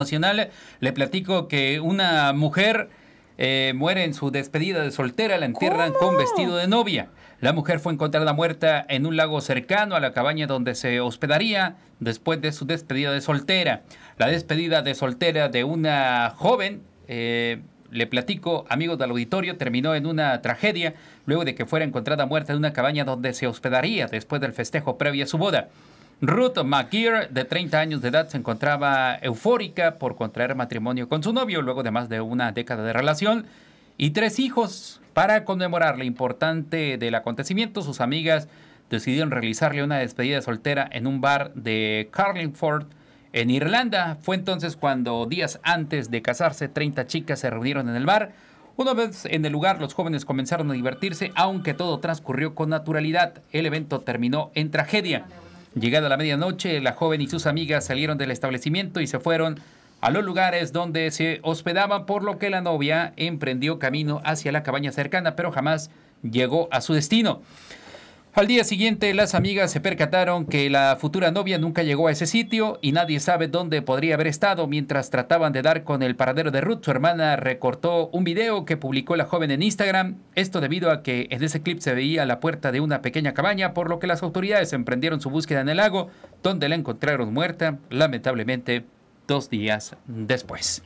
Nacional, le platico que una mujer eh, muere en su despedida de soltera, la entierran con vestido de novia. La mujer fue encontrada muerta en un lago cercano a la cabaña donde se hospedaría después de su despedida de soltera. La despedida de soltera de una joven, eh, le platico, amigos del auditorio, terminó en una tragedia luego de que fuera encontrada muerta en una cabaña donde se hospedaría después del festejo previo a su boda. Ruth McGear, de 30 años de edad, se encontraba eufórica por contraer matrimonio con su novio luego de más de una década de relación y tres hijos. Para conmemorar lo importante del acontecimiento, sus amigas decidieron realizarle una despedida soltera en un bar de Carlingford, en Irlanda. Fue entonces cuando días antes de casarse, 30 chicas se reunieron en el bar. Una vez en el lugar, los jóvenes comenzaron a divertirse, aunque todo transcurrió con naturalidad. El evento terminó en tragedia. Llegada la medianoche, la joven y sus amigas salieron del establecimiento y se fueron a los lugares donde se hospedaban, por lo que la novia emprendió camino hacia la cabaña cercana, pero jamás llegó a su destino. Al día siguiente, las amigas se percataron que la futura novia nunca llegó a ese sitio y nadie sabe dónde podría haber estado. Mientras trataban de dar con el paradero de Ruth, su hermana recortó un video que publicó la joven en Instagram. Esto debido a que en ese clip se veía la puerta de una pequeña cabaña, por lo que las autoridades emprendieron su búsqueda en el lago, donde la encontraron muerta, lamentablemente, dos días después.